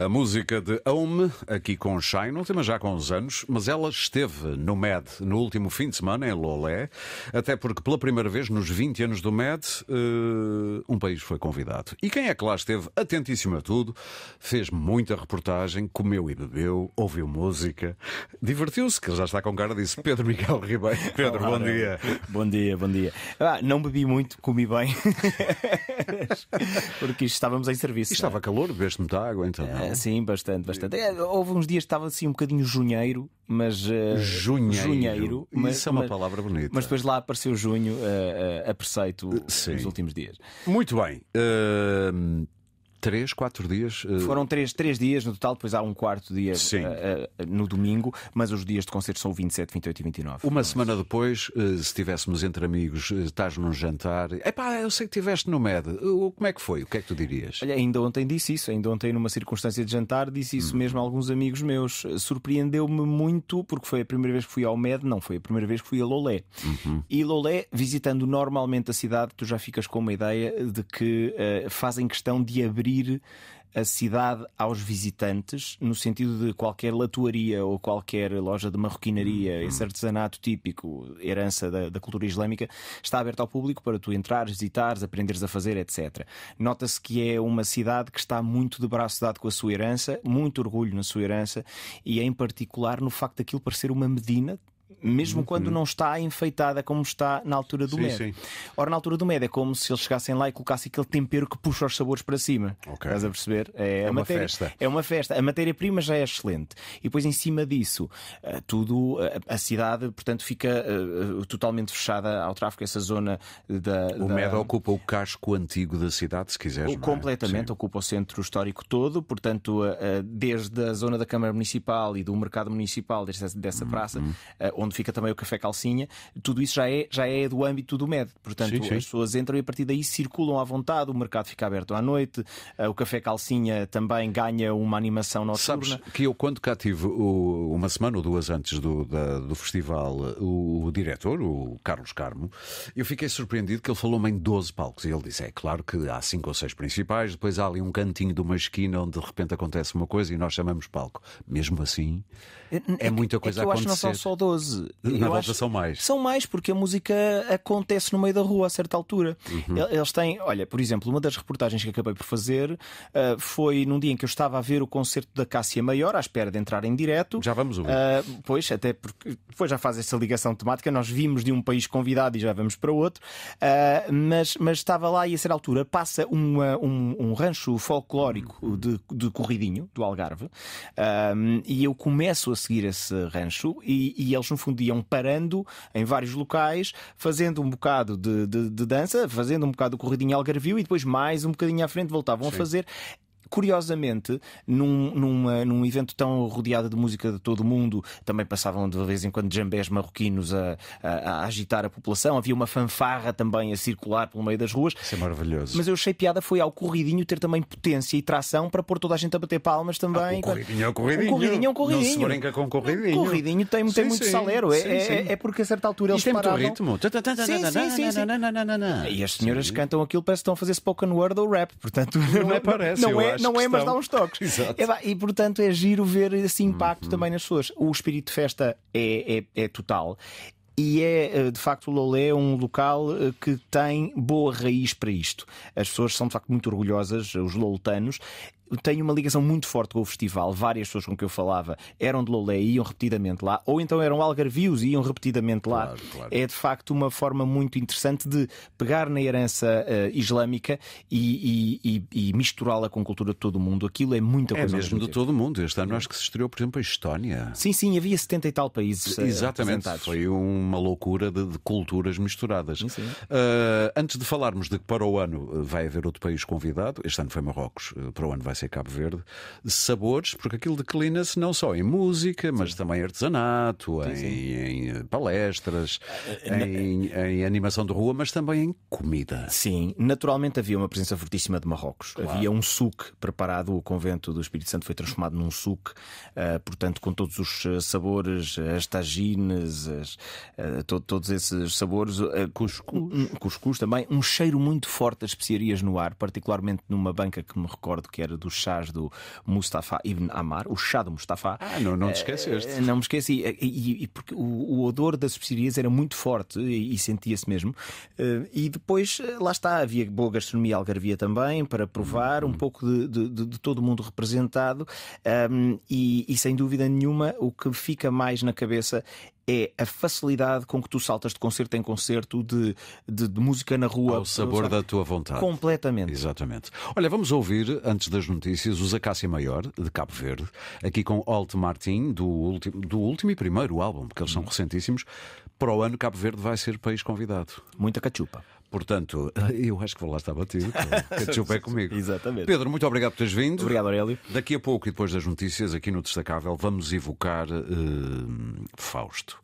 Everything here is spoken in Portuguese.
A música de Home, aqui com Shine, não já com uns anos, mas ela esteve no MED no último fim de semana, em Lolé, até porque pela primeira vez nos 20 anos do MED, uh, um país foi convidado. E quem é que lá esteve, atentíssimo a tudo, fez muita reportagem, comeu e bebeu, ouviu música, divertiu-se, que já está com cara, disse Pedro Miguel Ribeiro. Pedro, bom dia. Bom dia, bom dia. Ah, não bebi muito, comi bem, porque estávamos em serviço. E estava é? calor, bebeste muita água, então. Sim, bastante, bastante. É, houve uns dias que estava assim um bocadinho junheiro, mas. Uh, junheiro. junheiro mas, Isso é uma mas, palavra bonita. Mas depois lá apareceu junho uh, uh, a preceito Sim. nos últimos dias. Muito bem. Uh, Três, quatro dias? Uh... Foram três, três dias no total, depois há um quarto dia uh, uh, no domingo, mas os dias de concerto são 27, 28 e 29. Uma mas... semana depois, se estivéssemos entre amigos, estás num jantar, epá, eu sei que estiveste no MED, como é que foi? O que é que tu dirias? Olha, ainda ontem disse isso, ainda ontem numa circunstância de jantar disse isso hum. mesmo a alguns amigos meus. Surpreendeu-me muito, porque foi a primeira vez que fui ao MED, não foi a primeira vez que fui a Lolé. Uhum. E Lolé, visitando normalmente a cidade, tu já ficas com uma ideia de que fazem questão de abrir abrir a cidade aos visitantes, no sentido de qualquer latuaria ou qualquer loja de marroquinaria, uhum. esse artesanato típico, herança da, da cultura islâmica, está aberto ao público para tu entrares, visitares, aprenderes a fazer, etc. Nota-se que é uma cidade que está muito de braço dado com a sua herança, muito orgulho na sua herança e, em particular, no facto daquilo parecer uma medina mesmo uhum. quando não está enfeitada como está na altura do sim, Med. Ora, na altura do Med é como se eles chegassem lá e colocassem aquele tempero que puxa os sabores para cima. Okay. Estás a perceber? É, é uma matéria, festa. É uma festa. A matéria-prima já é excelente. E depois, em cima disso, eh, tudo, eh, a, cidade, portanto, fica eh, totalmente fechada ao tráfego essa zona da. O da... Med ocupa o casco antigo da cidade, se quiseres. O, é? completamente, é? ocupa o centro histórico todo, portanto, desde a zona da Câmara Municipal e do mercado municipal, desde dessa uhum. praça, onde onde fica também o Café Calcinha, tudo isso já é, já é do âmbito do MED. Portanto, sim, sim. as pessoas entram e a partir daí circulam à vontade, o mercado fica aberto à noite, eh, o Café Calcinha também ganha uma animação noturna. Sabes que eu, quando cá tive o, uma semana ou duas antes do, da, do festival, o, o diretor, o Carlos Carmo, eu fiquei surpreendido que ele falou-me em 12 palcos. E ele disse: é claro que há cinco ou seis principais, depois há ali um cantinho de uma esquina onde de repente acontece uma coisa e nós chamamos palco. Mesmo assim, é, é, é muita coisa é que eu acho que não são só 12. 12. Na eu volta são mais. São mais, porque a música acontece no meio da rua a certa altura. Uhum. Eles têm, olha, por exemplo, uma das reportagens que acabei por fazer uh, foi num dia em que eu estava a ver o concerto da Cássia Maior, à espera de entrar em direto. Já vamos ouvir. Uh, pois, até porque depois já faz essa ligação temática. Nós vimos de um país convidado e já vamos para outro. Uh, mas, mas estava lá e a certa altura passa uma, um, um rancho folclórico uhum. de, de corridinho, do Algarve, e eu começo a seguir esse rancho e, e eles, no fundo, fundo iam parando em vários locais, fazendo um bocado de, de, de dança, fazendo um bocado de corridinha algarvio e depois mais um bocadinho à frente voltavam Sim. a fazer curiosamente, num, numa, num evento tão rodeado de música de todo o mundo, também passavam de vez em quando jambés marroquinos a, a, a, agitar a população, havia uma fanfarra também a circular pelo meio das ruas. Isso é maravilhoso. Mas eu achei piada foi ao corridinho ter também potência e tração para pôr toda a gente a bater palmas também. Ah, o corridinho é o corridinho. O corridinho é um corridinho. Não se brinca com o corridinho. O corridinho tem, tem muito sim. salero. É, sim, é, é, é, porque a certa altura Isto eles tem paravam. ritmo. Sim, sim, sim, E as senhoras cantam aquilo, parece que estão a fazer spoken word ou rap. Portanto, não, não é parece. Não é, não é, mas dá uns toques. Exato. E, portanto é giro ver esse impacto uhum. também nas pessoas. O espírito de festa é, é, é total e é eh, de facto o Lolé é um local eh, que tem boa raiz para isto. As pessoas são de facto muito orgulhosas, os loletanos, tenho uma ligação muito forte com o festival. Várias pessoas com que eu falava eram de Lolé e iam repetidamente lá, ou então eram algarvios e iam repetidamente lá. Claro, claro. É de facto uma forma muito interessante de pegar na herança uh, islâmica e, e, e, e misturá-la com a cultura de todo o mundo. Aquilo é muita é coisa. É mesmo de todo o mundo. Este ano acho que se estreou, por exemplo, a Estónia. Sim, sim, havia 70 e tal países. Eh, Exatamente. Foi uma loucura de, de culturas misturadas. Uh, antes de falarmos de que para o ano vai haver outro país convidado, este ano foi Marrocos, para o ano vai ser Cabo Verde, sabores, porque aquilo declina-se não só em música, mas sim. também artesanato, sim, em, em, eh, palestras, ah, eh, Na... em, em, animação de rua, mas também em comida. Sim, naturalmente havia uma presença fortíssima de Marrocos. Claro. Havia um suque preparado, o convento do Espírito Santo foi transformado num suque, uh, ah, portanto, com todos os ah, sabores, as tagines, as, uh, to todos esses sabores, uh, cuscuz. cuscuz também, um cheiro muito forte das especiarias no ar, particularmente numa banca que me recordo que era do dos chás do Mustafa Ibn Amar, o chá do Mustafa. Ah, não, não te eh, esqueceste. Eh, não me esqueci. E, e porque o, o, odor das especiarias era muito forte e, e sentia-se mesmo. Eh, e depois, lá está, havia boa gastronomia algarvia também para provar, um uhum. pouco de, de, de todo o mundo representado. Um, e, e sem dúvida nenhuma, o que fica mais na cabeça é a facilidade com que tu saltas de concerto em concerto, de, de, de música na rua. Ao sabor da tua vontade. Completamente. Exatamente. Olha, vamos ouvir, antes das notícias, os Acácia Maior, de Cabo Verde, aqui com Alt Martin, do último, do último e primeiro álbum, porque eles são recentíssimos. Para o ano, Cabo Verde vai ser país convidado. Muita cachupa. Portanto, eu acho que vou lá estar batido. o é comigo. Exatamente. Pedro, muito obrigado por teres vindo. Obrigado, Aurélio. Daqui a pouco e depois das notícias, aqui no Destacável, vamos evocar uh, Fausto.